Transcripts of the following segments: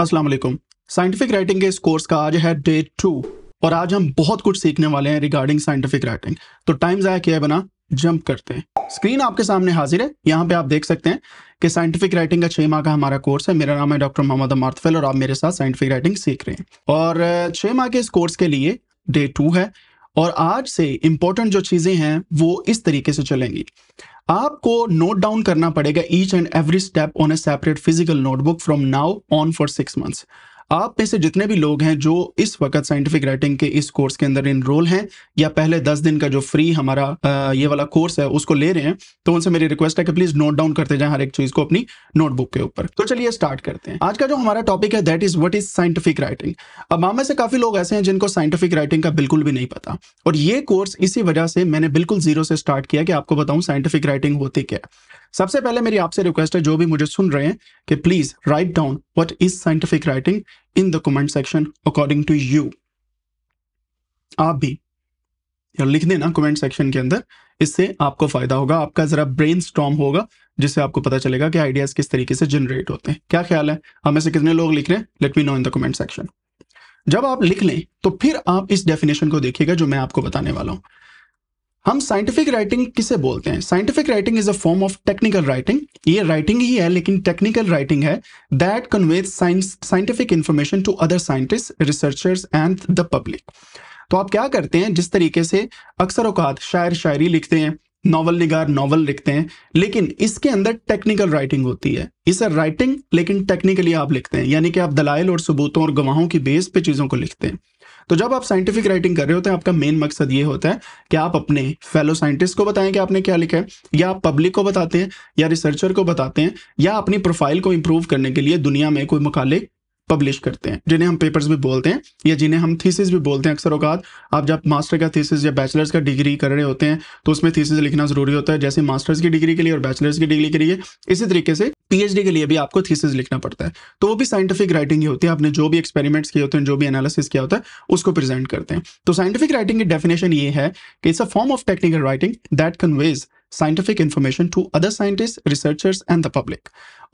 अस्सलाम वालेकुम scientific writing के इस कोर्स का आज है डे टू और आज हम बहुत कुछ सीखने वाले हैं रिगार्डिंग साइंटिफिक राइटिंग तो टाइम ज़ाया किया बना जंप करते हैं स्क्रीन आपके सामने हाजिर है यहाँ पे आप देख सकते हैं कि साइंटिफिक राइटिंग का छह माह का हमारा कोर्स है मेरा नाम है डॉक्टर मोहम्मद अमारतफेल और आप मेरे साथ साइंटिफिक राइटिंग सीख रहे हैं और छह माह के इस कोर्स के लिए डे टू है और आज से इम्पोर्टेंट जो चीज़ें हैं वो इस तरीके से चलेंगी आपको नोट डाउन करना पड़ेगा each and every step on a separate physical notebook from now on for six months आप में से जितने भी लोग हैं जो इस वक्त साइंटिफिक राइटिंग के इस कोर्स के अंदर इनरोल हैं या पहले दस दिन का जो फ्री हमारा ये वाला कोर्स है उसको ले रहे हैं तो उनसे मेरी रिक्वेस्ट है कि प्लीज नोट डाउन करते जाए हर एक चीज को अपनी नोटबुक के ऊपर तो चलिए स्टार्ट करते हैं आज का जो हमारा टॉपिक है that is what is scientific writing अब हम में से काफी लोग ऐसे हैं जिनको साइंटिफिक राइटिंग का बिल्कुल भी नहीं पता और ये कोर्स इसी वजह से मैंने बिल्कुल जीरो से स्टार्ट किया कि आपको बताऊं साइंटिफिक राइटिंग होती क्या है सबसे पहले मेरी आपसे रिक्वेस्ट है जो भी मुझे सुन रहे हैं कि please write down what is scientific writing in the comment section according to you आप भी यार लिख देना कमेंट सेक्शन के अंदर इससे आपको फायदा होगा आपका जरा ब्रेन होगा जिससे आपको पता चलेगा कि आइडियाज किस तरीके से जनरेट होते हैं क्या ख्याल है हमें से कितने लोग लिख रहे हैं let me know in the comment section जब आप लिख लें तो फिर आप इस डेफिनेशन को देखिएगा जो मैं आपको बताने वाला हूं हम साइंटिफिक राइटिंग किसे बोलते हैं scientific writing is a form of technical writing ये राइटिंग ही है लेकिन टेक्निकल राइटिंग है that conveys scientific information to other scientist researchers and the public तो आप क्या करते हैं जिस तरीके से अक्सर अवकात शायर शायरी लिखते हैं नॉवल निगार नॉवल लिखते हैं लेकिन इसके अंदर टेक्निकल राइटिंग होती है इस राइटिंग लेकिन टेक्निकली आप लिखते हैं यानी कि आप दलाइल और सबूतों और गवाहों की बेस पे चीज़ों को लिखते हैं तो जब आप साइंटिफिक राइटिंग कर रहे होते हैं आपका मेन मकसद ये होता है कि आप अपने फेलो साइंटिस्ट को बताएं कि आपने क्या लिखा है या आप पब्लिक को बताते हैं या रिसर्चर को बताते हैं या अपनी प्रोफाइल को इंप्रूव करने के लिए दुनिया में कोई मकाले पब्लिश करते हैं जिन्हें हम पेपर्स भी बोलते हैं या जिन्हें हम थीसिस भी बोलते हैं अक्सर अवकात आप जब मास्टर का थीसिस या बैचलर्स का डिग्री कर रहे होते हैं तो उसमें थीसिस लिखना ज़रूरी होता है जैसे मास्टर्स की डिग्री के लिए और बैचलर्स की डिग्री के लिए इसी तरीके से पीएचडी के लिए भी आपको थीसिस लिखना पड़ता है तो वो भी साइंटिफिक राइटिंग ही होती है आपने जो भी एक्सपेरिमेंट्स किए होते हैं जो भी एनालिसिस किया होता है उसको प्रेजेंट करते हैं तो साइंटिफिक राइटिंग की डेफिनेशन ये है कि it's a form of technical writing that conveys scientific information to other scientist researchers and the public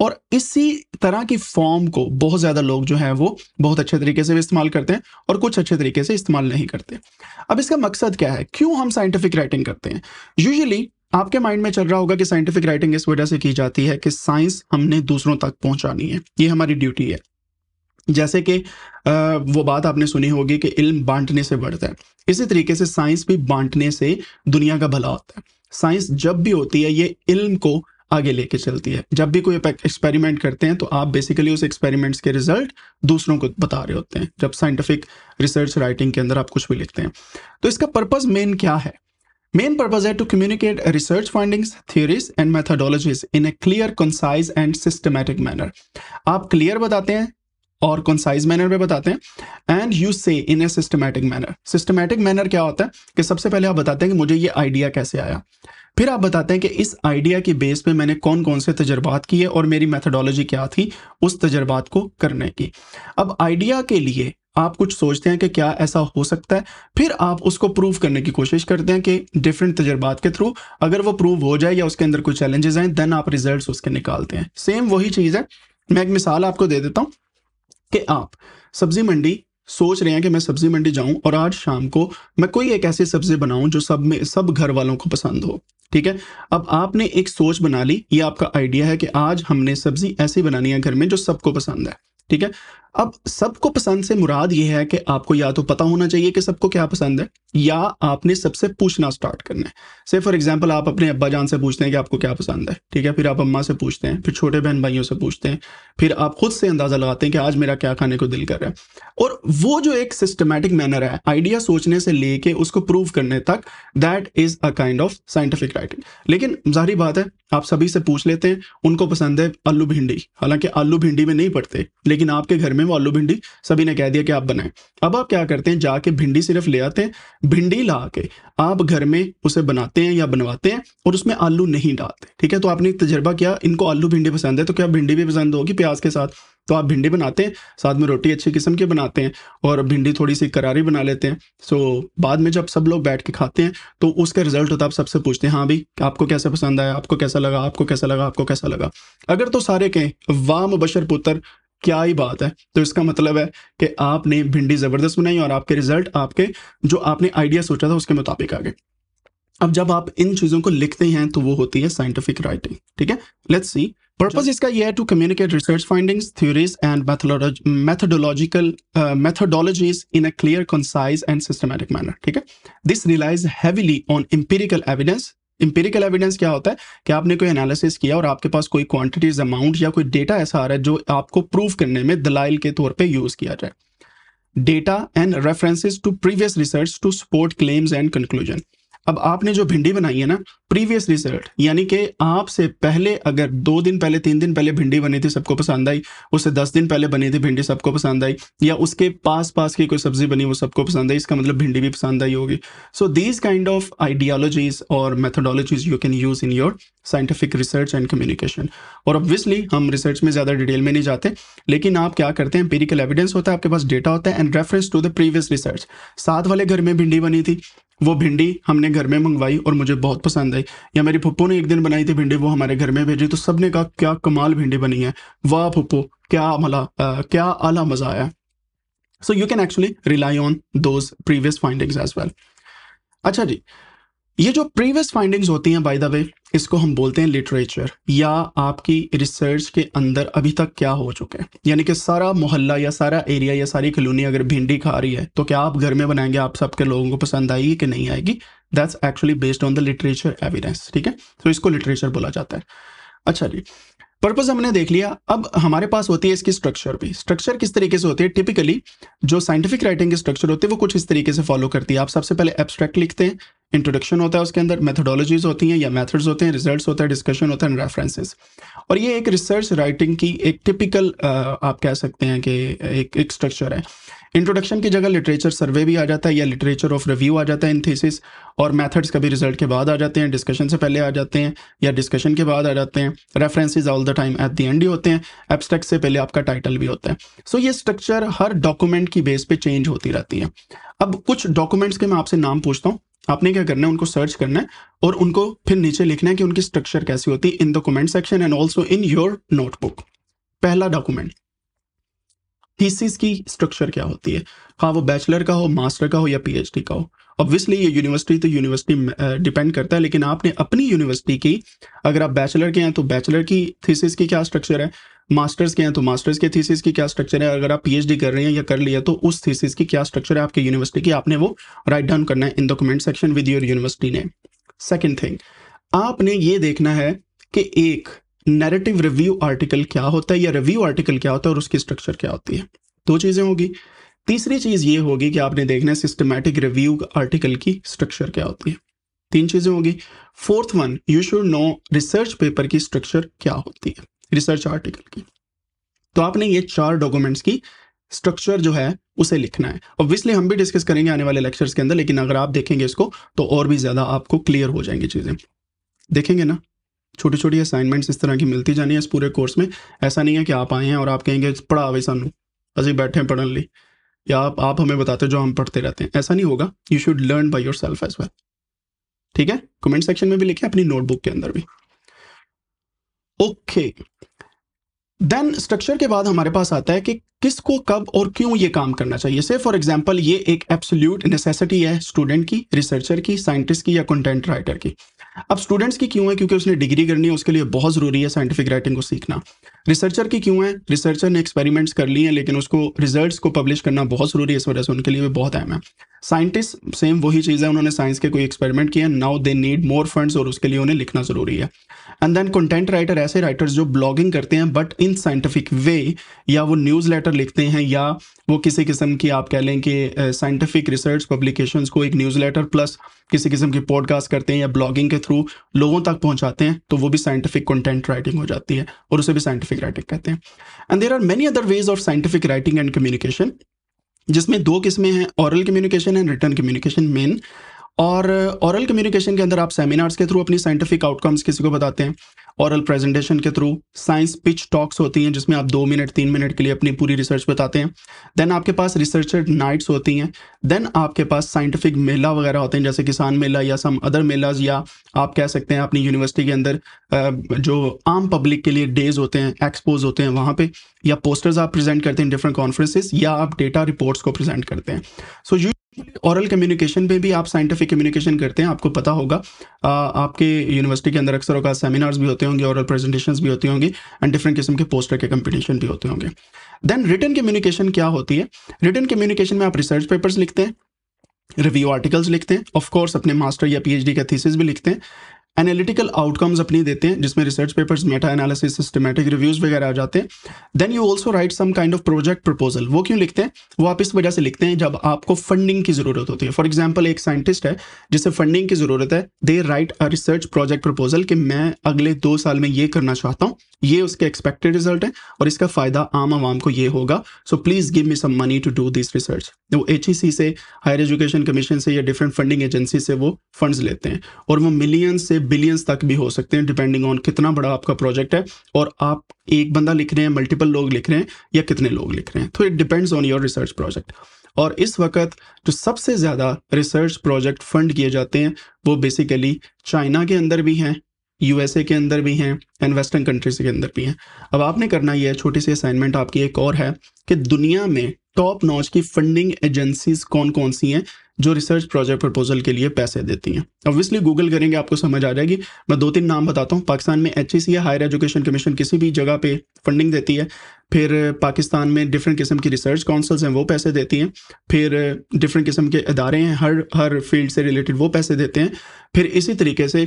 और इसी तरह की फॉर्म को बहुत ज़्यादा लोग जो है वो बहुत अच्छे तरीके से इस्तेमाल करते हैं और कुछ अच्छे तरीके से इस्तेमाल नहीं करते अब इसका मकसद क्या है क्यों हम साइंटिफिक राइटिंग करते हैं यूजली आपके माइंड में चल रहा होगा कि साइंटिफिक राइटिंग इस वजह से की जाती है कि साइंस हमने दूसरों तक पहुंचानी है ये हमारी ड्यूटी है जैसे कि वो बात आपने सुनी होगी कि इल्म बांटने से बढ़ता है इसी तरीके से साइंस भी बांटने से दुनिया का भला होता है साइंस जब भी होती है ये इल्म को आगे लेके चलती है जब भी कोई एक्सपेरिमेंट करते हैं तो आप बेसिकली उस एक्सपेरिमेंट्स के रिजल्ट दूसरों को बता रहे होते हैं जब साइंटिफिक रिसर्च राइटिंग के अंदर आप कुछ भी लिखते हैं तो इसका पर्पज़ मेन क्या है Main purpose है to communicate research findings, theories and methodologies in a clear, concise and systematic manner. आप clear बताते हैं और कंसाइज मैनर में बताते हैं and you say in a systematic manner systematic manner क्या होता है कि सबसे पहले आप बताते हैं कि मुझे ये आइडिया कैसे आया फिर आप बताते हैं कि इस आइडिया के बेस पे मैंने कौन कौन से तजर्बात किए और मेरी मेथडोलॉजी क्या थी उस तजर्बात को करने की अब आइडिया के लिए आप कुछ सोचते हैं कि क्या ऐसा हो सकता है फिर आप उसको प्रूव करने की कोशिश करते हैं कि डिफरेंट तजर्बात के थ्रू अगर वो प्रूव हो जाए या उसके अंदर कोई चैलेंजेस आए देन आप रिजल्ट उसके निकालते हैं सेम वही चीज़ है मैं एक मिसाल आपको दे देता हूँ कि आप सब्जी मंडी सोच रहे हैं कि मैं सब्जी मंडी जाऊं और आज शाम को मैं कोई एक ऐसी सब्जी बनाऊं जो सब में सब घर वालों को पसंद हो ठीक है अब आपने एक सोच बना ली ये आपका आइडिया है कि आज हमने सब्जी ऐसी बनानी है घर में जो सबको पसंद है ठीक है अब सबको पसंद से मुराद ये है कि आपको या तो पता होना चाहिए कि सबको क्या पसंद है या आपने सबसे पूछना स्टार्ट करना है से फॉर एग्जांपल आप अपने अब्बा जान से पूछते हैं कि आपको क्या पसंद है ठीक है फिर आप अम्मा से पूछते हैं फिर छोटे बहन भाइयों से पूछते हैं फिर आप खुद से अंदाज़ा लगाते हैं कि आज मेरा क्या खाने को दिल कर रहा है और वो जो एक सिस्टमेटिक मैनर है आइडिया सोचने से लेके उसको प्रूव करने तक that is a kind of scientific writing लेकिन जाहिर बात है आप सभी से पूछ लेते हैं उनको पसंद है आलू भिंडी हालांकि आलू भिंडी में नहीं पड़ते लेकिन आपके घर में में वो आलू भिंडी सभी ने कह दिया कि आप बनाएं अब आप क्या करते हैं जाके भिंडी सिर्फ ले आते हैं भिंडी ला के आप घर में उसे बनाते हैं या बनवाते हैं और उसमें आलू नहीं डालते ठीक है तो आपने तजर्बा किया इनको आलू भिंडी पसंद है तो क्या भिंडी भी पसंद होगी प्याज के साथ तो आप भिंडी बनाते हैं साथ में रोटी अच्छी किस्म की बनाते हैं और भिंडी थोड़ी सी करारी बना लेते हैं सो बाद में जब सब लोग बैठ के खाते हैं तो उसका रिजल्ट होता है आप सबसे पूछते हैं हाँ भाई आपको कैसे पसंद आया आपको कैसा लगा आपको कैसा लगा आपको कैसा लगा अगर तो सारे कहें वाह मुबशर पुत्र क्या ही बात है तो इसका मतलब है कि आपने भिंडी ज़बरदस्त बनाई और आपके रिजल्ट आपके जो आपने आइडिया सोचा था उसके मुताबिक आ गए अब जब आप इन चीज़ों को लिखते हैं तो वो होती है साइंटिफिक राइटिंग ठीक है लेट्स सी पर्पज इसका यह है to communicate research findings theories and methodological methodologies in a clear concise and systematic manner ठीक है this relies heavily on empirical evidence empirical evidence क्या होता है कि आपने कोई एनालिसिस किया और आपके पास कोई क्वांटिटीज अमाउंट या कोई डेटा ऐसा आ रहा है जो आपको प्रूव करने में दलाइल के तौर पे यूज किया जाए data and references to previous research to support claims and conclusion अब आपने जो भिंडी बनाई है ना प्रीवियस रिजल्ट यानी कि आपसे पहले अगर दो दिन पहले तीन दिन पहले भिंडी बनी थी सबको पसंद आई उससे दस दिन पहले बनी थी भिंडी सबको पसंद आई या उसके पास पास की कोई सब्जी बनी वो सबको पसंद आई इसका मतलब भिंडी भी पसंद आई होगी so these kind of ideologies और methodologies you can use in your scientific research and communication और ऑब्वियसली हम रिसर्च में ज़्यादा डिटेल में नहीं जाते लेकिन आप क्या करते हैं एम्पेरिकल एविडेंस होता है आपके पास डेटा होता है and reference to the previous research साथ वाले घर में भिंडी बनी थी वो भिंडी हमने घर में मंगवाई और मुझे बहुत पसंद आई थे या मेरी पप्पो ने एक दिन बनाई थी भिंडी वो हमारे घर में भेजी तो सबने कहा क्या कमाल भिंडी बनी है वाह पप्पो क्या मला क्या आला मज़ा आया so you can actually rely on those previous findings as well अच्छा जी ये जो प्रीवियस फाइंडिंग्स होती हैं बाय द वे इसको हम बोलते हैं लिटरेचर या आपकी रिसर्च के अंदर अभी तक क्या हो चुके हैं यानी कि सारा मोहल्ला या सारा एरिया या सारी कलोनी अगर भिंडी खा रही है तो क्या आप घर में बनाएंगे आप सबके लोगों को पसंद आएगी कि नहीं आएगी that's actually based on the literature evidence ठीक है तो इसको लिटरेचर बोला जाता है अच्छा जी पर्पज हमने देख लिया अब हमारे पास होती है इसकी स्ट्रक्चर भी स्ट्रक्चर किस तरीके से होती है टिपिकली जो साइंटिफिक राइटिंग के स्ट्रक्चर होते हैं वो कुछ इस तरीके से फॉलो करती है आप सबसे पहले एब्स्ट्रैक्ट लिखते हैं इंट्रोडक्शन होता है उसके अंदर मेथोडोलॉजीज होती हैं या मेथड्स होते हैं रिजल्ट्स होता है डिस्कशन होता है रेफरेंसेज और ये एक रिसर्च राइटिंग की एक टिपिकल आप कह सकते हैं कि एक एक स्ट्रक्चर है इंट्रोडक्शन की जगह लिटरेचर सर्वे भी आ जाता है या लिटरेचर ऑफ रिव्यू आ जाता है इन थीसिस और मेथड्स कभी रिजल्ट के बाद आ जाते हैं डिस्कशन से पहले आ जाते हैं या डिस्कशन के बाद आ जाते हैं references all the time at the end ही होते हैं एब्स्ट्रैक्ट से पहले आपका टाइटल भी होता है सो so, ये स्ट्रक्चर हर डॉक्यूमेंट की बेस पे चेंज होती रहती है अब कुछ डॉक्यूमेंट्स के मैं आपसे नाम पूछता हूँ आपने क्या करना है उनको सर्च करना है और उनको फिर नीचे लिखना है कि उनकी स्ट्रक्चर कैसी होती है in the comment section and also in your notebook पहला डॉक्यूमेंट थीसिस की स्ट्रक्चर क्या होती है हाँ वो बैचलर का हो मास्टर का हो या पीएचडी का हो ऑब्वियसली ये यूनिवर्सिटी तो यूनिवर्सिटी डिपेंड करता है लेकिन आपने अपनी यूनिवर्सिटी की अगर आप बैचलर के हैं तो बैचलर की थीसिस की क्या स्ट्रक्चर है मास्टर्स के हैं तो मास्टर्स के थीसिस की क्या स्ट्रक्चर है अगर आप पीएचडी कर रहे हैं या कर लिया तो उस थीसिस की क्या स्ट्रक्चर है आपकी यूनिवर्सिटी की आपने वो राइट डाउन करना है in the comment section with your university ने सेकेंड थिंग आपने ये देखना है कि एक नैरेटिव रिव्यू आर्टिकल क्या होता है या रिव्यू आर्टिकल क्या होता है और उसकी स्ट्रक्चर क्या होती है दो चीज़ें होगी तीसरी चीज़ ये होगी कि आपने देखना है सिस्टमैटिक रिव्यू आर्टिकल की स्ट्रक्चर क्या होती है तीन चीज़ें होगी fourth one you should know research paper की स्ट्रक्चर क्या होती है रिसर्च आर्टिकल की तो आपने ये चार डॉक्यूमेंट्स की स्ट्रक्चर जो है उसे लिखना है ऑब्वियसली हम भी डिस्कस करेंगे आने वाले लेक्चर्स के अंदर लेकिन अगर आप देखेंगे इसको तो और भी ज़्यादा आपको क्लियर हो जाएंगे चीज़ें देखेंगे ना छोटी छोटी असाइनमेंट्स इस तरह की मिलती जानी है इस पूरे कोर्स में ऐसा नहीं है कि आप आए हैं और आप कहेंगे पढ़ा भाई सानू अभी बैठे पढ़ने ली या आप आप हमें बताते जो हम पढ़ते रहते हैं ऐसा नहीं होगा you should learn by yourself as well ठीक है कमेंट सेक्शन में भी लिखे अपनी नोटबुक के अंदर भी ओके देन स्ट्रक्चर के बाद हमारे पास आता है कि किसको कब और क्यों ये काम करना चाहिए से फॉर एग्जाम्पल ये एक एब्सोल्यूट नेसेसिटी है स्टूडेंट की रिसर्चर की साइंटिस्ट की या कंटेंट राइटर की अब स्टूडेंट्स की क्यों है क्योंकि उसने डिग्री करनी है उसके लिए बहुत ज़रूरी है साइंटिफिक राइटिंग को सीखना रिसर्चर की क्यों है रिसर्चर ने एक्सपेरिमेंट्स कर लिए हैं लेकिन उसको रिजल्ट्स को पब्लिश करना बहुत ज़रूरी है इस वजह से उनके लिए भी बहुत अहम है साइंटिस्ट सेम वही चीज़ है उन्होंने साइंस के कोई एक्सपेरिमेंट किया now they need more funds और उसके लिए उन्हें लिखना ज़रूरी है एंड देन कंटेंट राइटर ऐसे राइटर्स जो ब्लॉगिंग करते हैं बट इन साइंटिफिक वे या वो न्यूज़ लेटर लिखते हैं या वो किसी किस्म की आप कह लें कि साइंटिफिक रिसर्च पब्लिकेशन को एक न्यूज़ लेटर प्लस किसी किस्म की पॉडकास्ट करते हैं या ब्लॉगिंग के थ्रू लोगों तक पहुंचाते हैं तो वो भी साइंटिफिक कंटेंट राइटिंग हो जाती है और उसे भी साइंटिफिक राइटिंग कहते हैं and there are many other ways of scientific writing and communication जिसमें दो किस्में हैं oral communication and written communication main और औरल uh, कम्युनिकेशन के अंदर आप सेमिनार्स के थ्रू अपनी साइंटिफिक आउटकम्स किसी को बताते हैं औरल प्रेजेंटेशन के थ्रू साइंस पिच टॉक्स होती हैं जिसमें आप दो मिनट तीन मिनट के लिए अपनी पूरी रिसर्च बताते हैं देन आपके पास रिसर्चर नाइट्स होती हैं देन आपके पास साइंटिफिक मेला वगैरह होते हैं जैसे किसान मेला या सम अदर मेलाज या आप कह सकते हैं अपनी यूनिवर्सिटी के अंदर uh, जो आम पब्लिक के लिए डेज होते हैं एक्सपोज होते हैं वहाँ पर या पोस्टर्स आप प्रेजेंट करते हैं डिफरेंट कॉन्फ्रेंसिस या आप डेटा रिपोर्ट्स को प्रेजेंट करते हैं सो so, औरल कम्युनिकेशन पे भी आप साइंटिफिक कम्युनिकेशन करते हैं आपको पता होगा आ, आपके यूनिवर्सिटी के अंदर अक्सर होगा सेमिनार्स भी होते होंगे औरल प्रेजेंटेशन भी होती होंगी एंड डिफरेंट किस्म के पोस्टर के कम्पिटिशन भी होते होंगे देन रिटर्न कम्युनिकेशन क्या होती है रिटर्न कम्युनिकेशन में आप रिसर्च पेपर्स लिखते हैं रिव्यू आर्टिकल्स लिखते हैं ऑफकोर्स अपने मास्टर या डी का थीसिस भी लिखते हैं एनालिटिकल आउटकम्स अपनी देते हैं जिसमें research papers meta analysis systematic reviews वगैरह आ जाते हैं then you also write some kind of project proposal वो क्यों लिखते हैं वो आप इस वजह से लिखते हैं जब आपको फंडिंग की जरूरत होती है फॉर एग्जाम्पल एक साइंटिस्ट है जिसे फंडिंग की जरूरत है they write a research project proposal कि मैं अगले दो साल में ये करना चाहता हूँ ये उसके एक्सपेक्टेड रिजल्ट है और इसका फायदा आम आवाम को ये होगा so please give me some money to do this research वो एच से हायर एजुकेशन कमीशन से या डिफरेंट फंडिंग एजेंसी से वो फंड लेते हैं और वो मिलियन से बिलियंस तक भी हो सकते हैं डिपेंडिंग ऑन कितना बड़ा आपका प्रोजेक्ट है और आप एक बंदा लिख रहे हैं मल्टीपल लोग लिख रहे हैं या कितने लोग लिख रहे हैं तो it depends on your research project और इस वक्त जो सबसे ज़्यादा रिसर्च प्रोजेक्ट फंड किए जाते हैं वो बेसिकली चाइना के अंदर भी हैं यूएसए के अंदर भी हैं एंड वेस्टर्न कंट्रीज के अंदर भी हैं अब आपने करना यह है छोटी सी असाइनमेंट आपकी एक और है कि दुनिया में टॉप नॉच की फंडिंग एजेंसीज कौन कौन सी हैं जो रिसर्च प्रोजेक्ट प्रपोजल के लिए पैसे देती हैं ऑब्वियसली गूगल करेंगे आपको समझ आ जाएगी मैं दो तीन नाम बताता हूँ पाकिस्तान में एच या हायर एजुकेशन कमीशन किसी भी जगह पे फंडिंग देती है फिर पाकिस्तान में डिफरेंट किस्म की रिसर्च काउंसिल्स हैं वो पैसे देती हैं फिर डिफरेंट किस्म के अदारे हैं हर हर फील्ड से रिलेटेड वो पैसे देते हैं फिर इसी तरीके से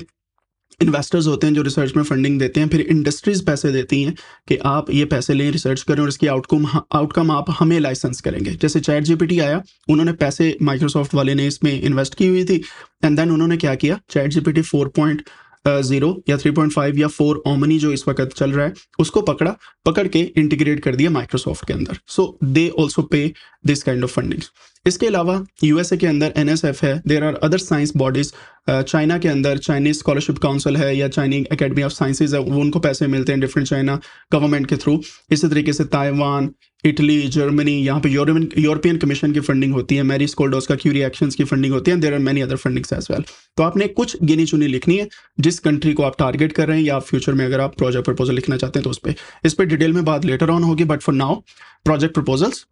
इन्वेस्टर्स होते हैं जो रिसर्च में फंडिंग देते हैं फिर इंडस्ट्रीज पैसे देती हैं कि आप ये पैसे लें रिसर्च करें और इसकी आउटकम आउटकम आप हमें लाइसेंस करेंगे जैसे चैट जीपीटी आया उन्होंने पैसे माइक्रोसॉफ्ट वाले ने इसमें इन्वेस्ट की हुई थी एंड देन उन्होंने क्या किया ChatGPT four point zero या थ्री पॉइंट फाइव या फोर ओमनी जो इस वक्त चल रहा है उसको पकड़ा पकड़ के इंटीग्रेट कर दिया माइक्रोसॉफ्ट के अंदर so they also pay this kind of fundings इसके अलावा यूएसए के अंदर एनएसएफ है there are other science bodies China के अंदर चाइनीज स्कॉलरशिप काउंसिल है या चाइनीज एकेडमी ऑफ साइंसेज है वो उनको पैसे मिलते हैं डिफरेंट चाइना गवर्नमेंट के थ्रू इसी तरीके से ताइवान इटली जर्मनी यहाँ पे यूरोपियन कमीशन की फंडिंग होती है मैरी स्कोल्डोस का क्यू एक्शन की फंडिंग होती है there are many other fundings as well तो आपने कुछ गिनी चुनी लिखनी है जिस कंट्री को आप टारगेट कर रहे हैं या फ्यूचर में अगर आप प्रोजेक्ट प्रपोजल लिखना चाहते हैं तो उस पर इस पर डिटेल में बात लेटर ऑन होगी but for now project proposals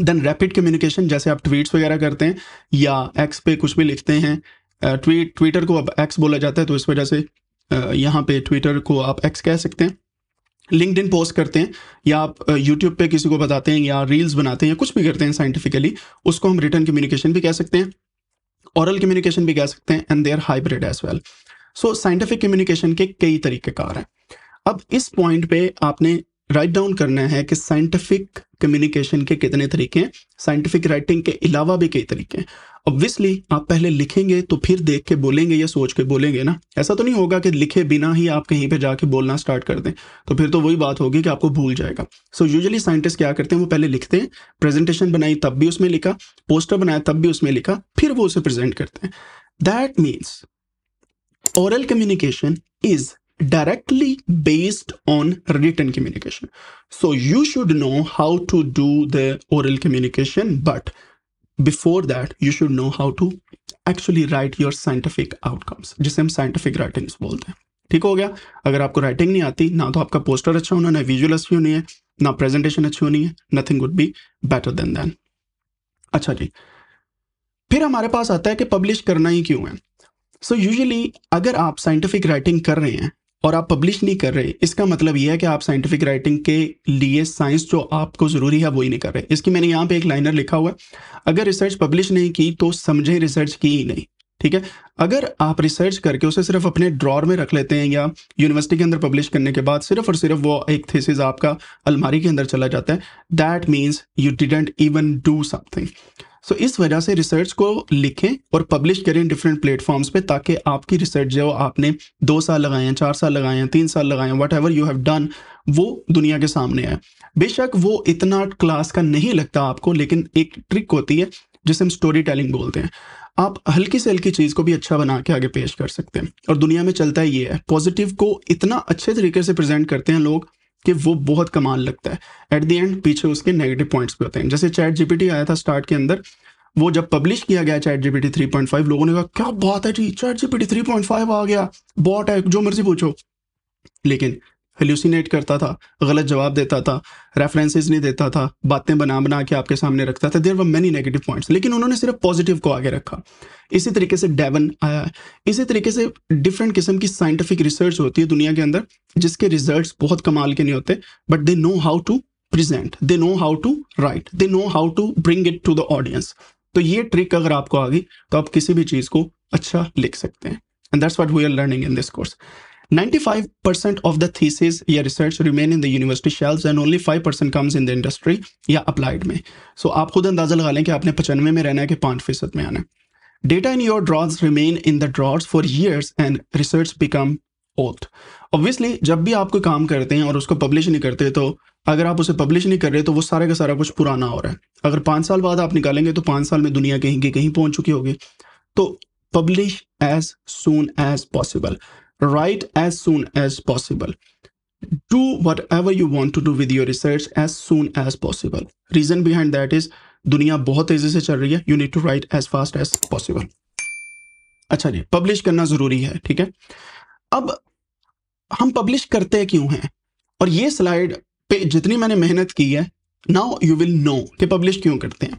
then rapid communication जैसे आप ट्वीट्स वगैरह करते हैं या एक्स पे कुछ भी लिखते हैं ट्वीट ट्विटर को अब एक्स बोला जाता है तो इस वजह से यहाँ पे ट्विटर को आप एक्स कह सकते हैं लिंकड पोस्ट करते हैं या आप यूट्यूब पे किसी को बताते हैं या रील्स बनाते हैं या कुछ भी करते हैं साइंटिफिकली उसको हम रिटर्न कम्युनिकेशन भी कह सकते हैं औरल कम्युनिकेशन भी कह सकते हैं and they are hybrid as well so scientific communication के कई तरीक़ेकार हैं अब इस पॉइंट पे आपने राइट डाउन करना है कि साइंटिफिक कम्युनिकेशन के कितने तरीके हैं साइंटिफिक राइटिंग के अलावा भी कई तरीके हैं ऑब्वियसली आप पहले लिखेंगे तो फिर देख के बोलेंगे या सोच के बोलेंगे ना ऐसा तो नहीं होगा कि लिखे बिना ही आप कहीं पे जाके बोलना स्टार्ट कर दें तो फिर तो वही बात होगी कि आपको भूल जाएगा सो यूजली साइंटिस्ट क्या करते हैं वो पहले लिखते हैं प्रेजेंटेशन बनाई तब भी उसमें लिखा पोस्टर बनाया तब भी उसमें लिखा फिर वो उसे प्रेजेंट करते हैं that means oral communication is directly based on written communication. So you should know how to do the oral communication, but before that, you should know how to actually write your scientific outcomes जिसे हम scientific writings बोलते हैं ठीक हो गया अगर आपको writing नहीं आती ना तो आपका पोस्टर अच्छा होना ना विजुअल अच्छी होनी है ना प्रेजेंटेशन अच्छी होनी है nothing would be better then than अच्छा जी फिर हमारे पास आता है कि पब्लिश करना ही क्यों है सो so यूजली अगर आप साइंटिफिक राइटिंग कर रहे हैं और आप पब्लिश नहीं कर रहे इसका मतलब यह है कि आप साइंटिफिक राइटिंग के लिए साइंस जो आपको ज़रूरी है वही नहीं कर रहे इसकी मैंने यहाँ पे एक लाइनर लिखा हुआ है अगर रिसर्च पब्लिश नहीं की तो समझे रिसर्च की ही नहीं ठीक है अगर आप रिसर्च करके उसे सिर्फ अपने ड्रॉर में रख लेते हैं या यूनिवर्सिटी के अंदर पब्लिश करने के बाद सिर्फ और सिर्फ वो एक थीसिस आपका अलमारी के अंदर चला जाता है that means you didn't even do something so so, इस वजह से रिसर्च को लिखें और पब्लिश करें डिफरेंट प्लेटफॉर्म्स पे ताकि आपकी रिसर्च जो आपने दो साल लगाए हैं चार साल लगाए हैं तीन साल लगाए हैं whatever you have done वो दुनिया के सामने आए बेशक वो इतना क्लास का नहीं लगता आपको लेकिन एक ट्रिक होती है जिसे हम स्टोरी टेलिंग बोलते हैं आप हल्की से हल्की चीज़ को भी अच्छा बना के आगे पेश कर सकते हैं और दुनिया में चलता ये है पॉजिटिव को इतना अच्छे तरीके से प्रेजेंट करते हैं लोग कि वो बहुत कमाल लगता है एट द एंड पीछे उसके नेगेटिव पॉइंट्स भी होते हैं जैसे चैट जीपीटी आया था स्टार्ट के अंदर वो जब पब्लिश किया गया चैट जीपीटी 3.5 लोगों ने कहा क्या बात है जी चैट जीपीटी 3.5 आ गया बॉट है जो मर्जी पूछो लेकिन हेल्यूसिनेट करता था गलत जवाब देता था रेफरेंसेज नहीं देता था बातें बना बना के आपके सामने रखता था there were many negative points लेकिन उन्होंने सिर्फ पॉजिटिव को आगे रखा इसी तरीके से डेवन आया इसी तरीके से डिफरेंट किस्म की साइंटिफिक रिसर्च होती है दुनिया के अंदर जिसके रिजल्ट बहुत कमाल के नहीं होते but they know how to present they know how to write they know how to bring it to the audience तो ये ट्रिक अगर आपको आ गई तो आप किसी भी चीज़ को अच्छा लिख सकते हैं and that's what we are learning in this course 95% of the thesis या research remain in the university shelves and only 5% comes in the industry या applied में सो so, आप खुद तो अंदाज़ा लगा लें कि आपने पचानवे में रहना है कि पाँच फीसद में आना है data in your drawers remain in the drawers for years and research become oath obviously जब भी आप कोई काम करते हैं और उसको पब्लिश नहीं करते तो अगर आप उसे पब्लिश नहीं कर रहे तो वो सारे का सारा कुछ पुराना हो रहा है अगर पाँच साल बाद आप निकालेंगे तो पाँच साल में दुनिया कहीं की कहीं पहुंच चुकी होगी तो publish as soon as possible write as soon as possible do whatever you want to do with your research as soon as possible reason behind that is दुनिया बहुत तेजी से चल रही है you need to write as fast as possible अच्छा जी publish करना जरूरी है ठीक है अब हम पब्लिश करते क्यों हैं और ये स्लाइड पे जितनी मैंने मेहनत की है नाउ यू विल नो कि पब्लिश क्यों करते हैं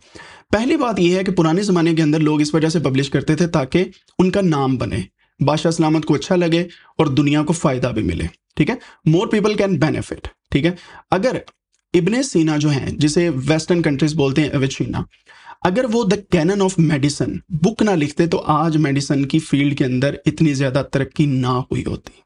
पहली बात यह है कि पुराने ज़माने के अंदर लोग इस वजह से पब्लिश करते थे ताकि उनका नाम बने बादशाह सलामत को अच्छा लगे और दुनिया को फायदा भी मिले ठीक है मोर पीपल कैन बेनिफिट ठीक है अगर इब्ने सीना जो है जिसे वेस्टर्न कंट्रीज बोलते हैं एवेचीना अगर वो the canon of medicine book ना लिखते तो आज मेडिसन की फील्ड के अंदर इतनी ज्यादा तरक्की ना हुई होती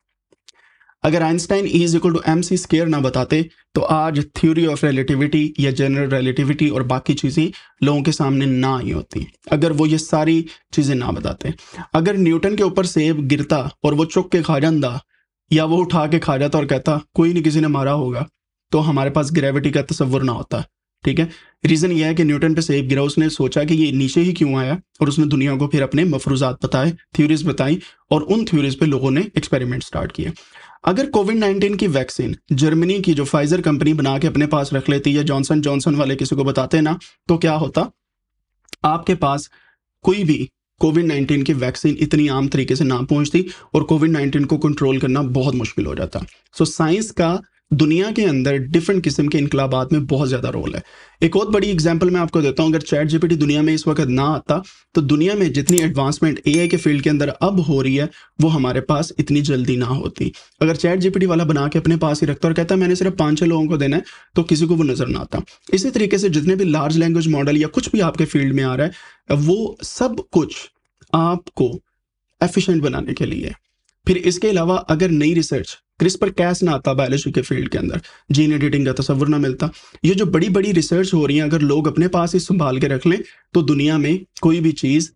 अगर Einstein E is equal to M C square ना बताते तो आज थ्योरी ऑफ रिलेटिविटी या जनरल रिलेटिविटी और बाकी चीज़ें लोगों के सामने ना आई होती अगर वो ये सारी चीज़ें ना बताते अगर न्यूटन के ऊपर सेब गिरता और वो चुक के खा जाता या वो उठा के खा जाता और कहता कोई नहीं किसी ने मारा होगा तो हमारे पास ग्रेविटी का तस्वुर ना होता ठीक है रीज़न यह है कि न्यूटन पे सेब गिरा उसने सोचा कि ये नीचे ही क्यों आया और उसने दुनिया को फिर अपने मफरूजात बताए थ्योरीज बताई और उन थ्योरीज पे लोगों ने एक्सपेरिमेंट स्टार्ट किए अगर कोविड नाइन्टीन की वैक्सीन जर्मनी की जो फाइजर कंपनी बना के अपने पास रख लेती या जॉनसन जॉनसन वाले किसी को बताते ना तो क्या होता आपके पास कोई भी कोविड नाइन्टीन की वैक्सीन इतनी आम तरीके से ना पहुंचती और कोविड नाइन्टीन को कंट्रोल करना बहुत मुश्किल हो जाता सो so, साइंस का दुनिया के अंदर डिफरेंट किस्म के इनकलाबात में बहुत ज़्यादा रोल है एक और बड़ी एग्जाम्पल मैं आपको देता हूँ अगर चैट जीपीटी दुनिया में इस वक्त ना आता तो दुनिया में जितनी एडवांसमेंट ए के फील्ड के अंदर अब हो रही है वो हमारे पास इतनी जल्दी ना होती अगर चैट जीपीटी वाला बना के अपने पास ही रखता और कहता है मैंने सिर्फ पाँच छः लोगों को देना है तो किसी को वो नज़र ना आता इसी तरीके से जितने भी लार्ज लैंग्वेज मॉडल या कुछ भी आपके फील्ड में आ रहा है वो सब कुछ आपको एफिशेंट बनाने के लिए फिर इसके अलावा अगर नई रिसर्च क्रिस पर कैस ना आता बायोलॉजी के फील्ड के अंदर जीन एडिटिंग का तस्वर ना मिलता ये जो बड़ी बड़ी रिसर्च हो रही है अगर लोग अपने पास ही संभाल के रख लें तो दुनिया में कोई भी चीज़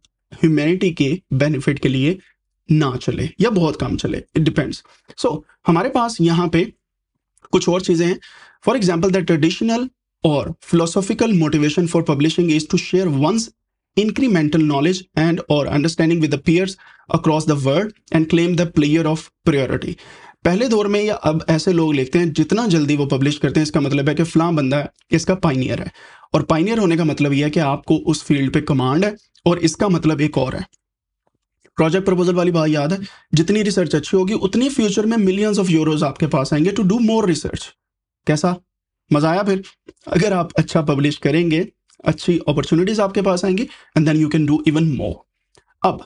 ह्यूमैनिटी के बेनिफिट के लिए ना चले या बहुत कम चले इट डिपेंड्स सो हमारे पास यहाँ पे कुछ और चीज़ें हैं फॉर एग्जाम्पल द ट्रेडिशनल और philosophical motivation for publishing is to share once incremental knowledge and or understanding with the peers across the world and claim the player of priority पहले दौर में या अब ऐसे लोग लिखते हैं जितना जल्दी वो पब्लिश करते हैं इसका मतलब है कि फलां बंदा है इसका पाइनियर है और पाइनियर होने का मतलब यह है कि आपको उस फील्ड पे कमांड है और इसका मतलब एक और है प्रोजेक्ट प्रपोजल वाली बात याद है जितनी रिसर्च अच्छी होगी उतनी फ्यूचर में मिलियंस ऑफ यूरोज आपके पास आएंगे टू डू मोर रिसर्च कैसा मजा आया फिर अगर आप अच्छा पब्लिश करेंगे अच्छी अपॉर्चुनिटीज आपके पास आएंगी and then you can do even more अब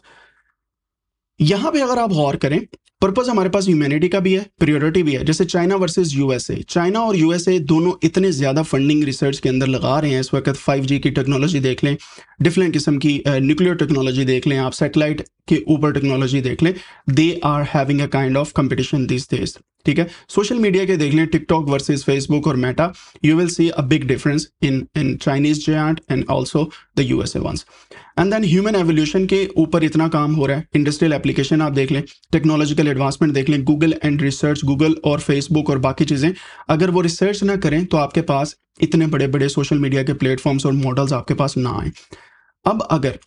यहां पे अगर आप गौर करें पर्पज हमारे पास ह्यूमैनिटी का भी है प्रियोरिटी भी है जैसे चाइना वर्सेस यूएसए चाइना और यूएसए दोनों इतने ज़्यादा फंडिंग रिसर्च के अंदर लगा रहे हैं इस वक्त 5G की टेक्नोलॉजी देख लें डिफरेंट किस्म की न्यूक्लियर टेक्नोलॉजी देख लें आप सेटेलाइट के ऊपर टेक्नोलॉजी देख लें they are having a kind of competition this days ठीक है सोशल मीडिया के देख लें टिकटॉक वर्सेज फेसबुक और Meta you will see a big difference in in Chinese J and also the USA once and then human evolution के ऊपर इतना काम हो रहा है इंडस्ट्रियल एप्लीकेशन आप देख लें टेक्नोलॉजिकल एडवांसमेंट देख लें गूगल एंड रिसर्च गूगल और फेसबुक और बाकी चीज़ें अगर वो रिसर्च ना करें तो आपके पास इतने बड़े बड़े सोशल मीडिया के प्लेटफॉर्म्स और मॉडल्स आपके पास ना आए अब अगर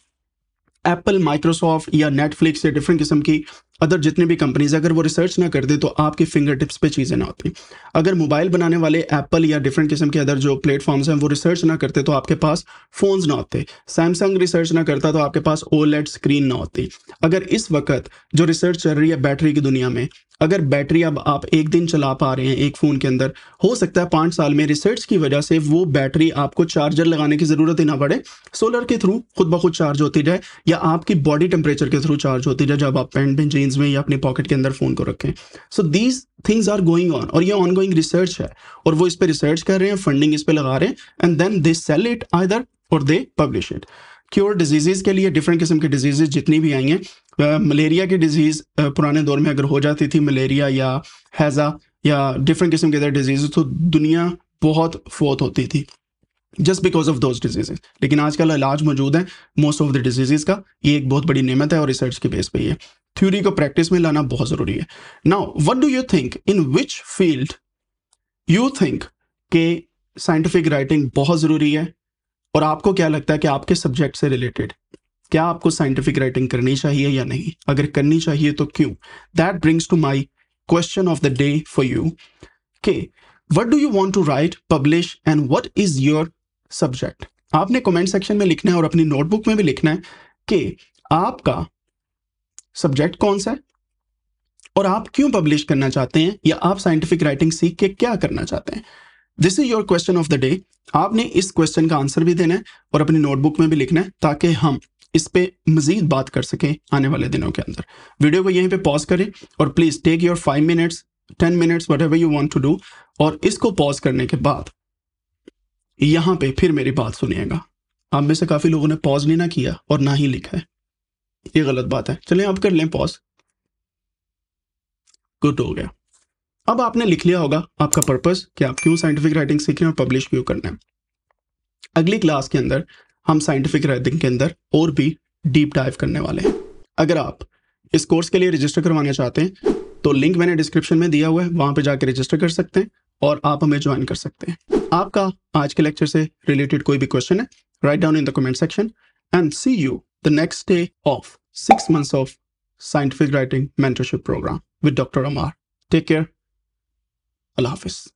एप्पल माइक्रोसॉफ्ट या नेटफ्लिक्स या डिफरेंट किस्म की अदर जितनी भी कंपनीज अगर वो रिसर्च ना कर दे तो आपके फिंगर टिप्स पे चीज़ें ना होती अगर मोबाइल बनाने वाले एप्पल या डिफरेंट किस्म के अदर जो प्लेटफॉर्म्स हैं वो रिसर्च ना करते तो आपके पास फ़ोन्स ना होते सैमसंग रिसर्च ना करता तो आपके पास ओलेट स्क्रीन ना होती अगर इस वक्त जो रिसर्च चल रही है बैटरी की दुनिया में अगर बैटरी अब आप एक दिन चला पा रहे हैं एक फ़ोन के अंदर हो सकता है पाँच साल में रिसर्च की वजह से वो बैटरी आपको चार्जर लगाने की ज़रूरत ही ना पड़े सोलर के थ्रू खुद ब खुद चार्ज होती जाए या आपकी बॉडी टेम्परेचर के थ्रू चार्ज होती जाए जब आप पेंट भी जीन जेन्स में या अपने पॉकेट के अंदर फ़ोन को रखें so these things are going on और ये ऑन गोइंग रिसर्च है और वो इस पर रिसर्च कर रहे हैं फंडिंग इस पर लगा रहे हैं and then they sell it other और they publish it cure diseases के लिए डिफरेंट किस्म के डिजीज़ जितनी भी आई हैं मलेरिया की डिजीज़ पुराने दौर में अगर हो जाती थी मलेरिया या हैज़ा या डिफरेंट किस्म के अदर डिजीज़ तो दुनिया बहुत फोत होती थी just because of those diseases लेकिन आजकल इलाज मौजूद है मोस्ट ऑफ द डिजीजेज का ये एक बहुत बड़ी नियमत है और रिसर्च के बेस ही है थ्योरी को प्रैक्टिस में लाना बहुत जरूरी है now what do you think in which field you think के साइंटिफिक राइटिंग बहुत जरूरी है और आपको क्या लगता है कि आपके सब्जेक्ट से रिलेटेड क्या आपको साइंटिफिक राइटिंग करनी चाहिए या नहीं अगर करनी चाहिए तो क्यों that brings to my question of the day for you के what do you want to write publish and what is your subject आपने कमेंट सेक्शन में लिखना है और अपनी नोटबुक में भी लिखना है कि आपका सब्जेक्ट कौन सा है और आप क्यों पब्लिश करना चाहते हैं या आप साइंटिफिक राइटिंग सीख के क्या करना चाहते हैं this is your question of the day आपने इस क्वेश्चन का आंसर भी देना है और अपनी नोटबुक में भी लिखना है ताकि हम इस पे मजीद बात कर सकें आने वाले दिनों के अंदर वीडियो को यहीं पे पॉज करें और please take your five minutes ten minutes whatever you want to do और इसको पॉज करने के बाद यहां पे फिर मेरी बात सुनिएगा आप में से काफी लोगों ने पॉज नहीं ना किया और ना ही लिखा है ये गलत बात है चलें आप कर लें पॉज गुड हो गया अब आपने लिख लिया होगा आपका पर्पस कि आप क्यों साइंटिफिक राइटिंग सीख रहे हैं और पब्लिश क्यों करना है अगली क्लास के अंदर हम साइंटिफिक राइटिंग के अंदर और भी डीप डाइव करने वाले हैं अगर आप इस कोर्स के लिए रजिस्टर करवाना चाहते हैं तो लिंक मैंने डिस्क्रिप्शन में दिया हुआ है वहां पर जाकर रजिस्टर कर सकते हैं और आप हमें ज्वाइन कर सकते हैं आपका आज के लेक्चर से रिलेटेड कोई भी क्वेश्चन है write down in the comment section and see you the next day of six months of scientific writing mentorship program with doctor Ammar take care अल्लाह हाफिज़